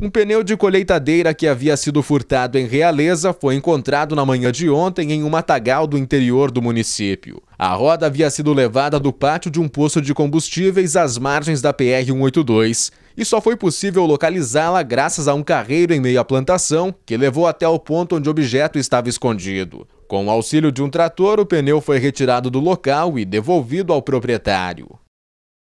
Um pneu de colheitadeira que havia sido furtado em Realeza foi encontrado na manhã de ontem em um matagal do interior do município. A roda havia sido levada do pátio de um posto de combustíveis às margens da PR-182 e só foi possível localizá-la graças a um carreiro em meio à plantação que levou até o ponto onde o objeto estava escondido. Com o auxílio de um trator, o pneu foi retirado do local e devolvido ao proprietário.